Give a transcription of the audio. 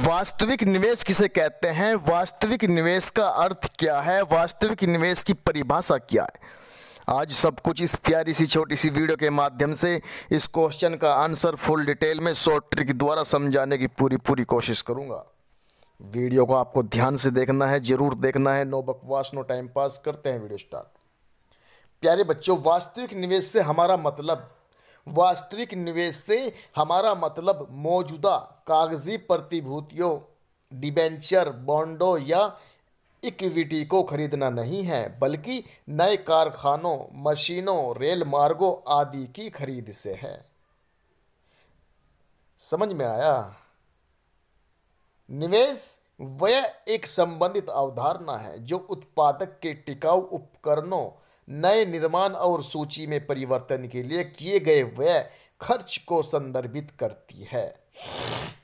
वास्तविक निवेश किसे कहते हैं वास्तविक निवेश का अर्थ क्या है वास्तविक निवेश की परिभाषा क्या है आज सब कुछ इस प्यारी सी छोटी सी वीडियो के माध्यम से इस क्वेश्चन का आंसर फुल डिटेल में शॉर्ट ट्रिक द्वारा समझाने की पूरी पूरी कोशिश करूंगा वीडियो को आपको ध्यान से देखना है ज़रूर देखना है नो बकवास नो टाइम पास करते हैं वीडियो स्टार्ट प्यारे बच्चों वास्तविक निवेश से हमारा मतलब वास्तविक निवेश से हमारा मतलब मौजूदा कागजी प्रतिभूतियों डिबेंचर बॉन्डों या इक्विटी को खरीदना नहीं है बल्कि नए कारखानों मशीनों रेल मार्गों आदि की खरीद से है समझ में आया निवेश वह एक संबंधित अवधारणा है जो उत्पादक के टिकाऊ उपकरणों नए निर्माण और सूची में परिवर्तन के लिए किए गए व्यय खर्च को संदर्भित करती है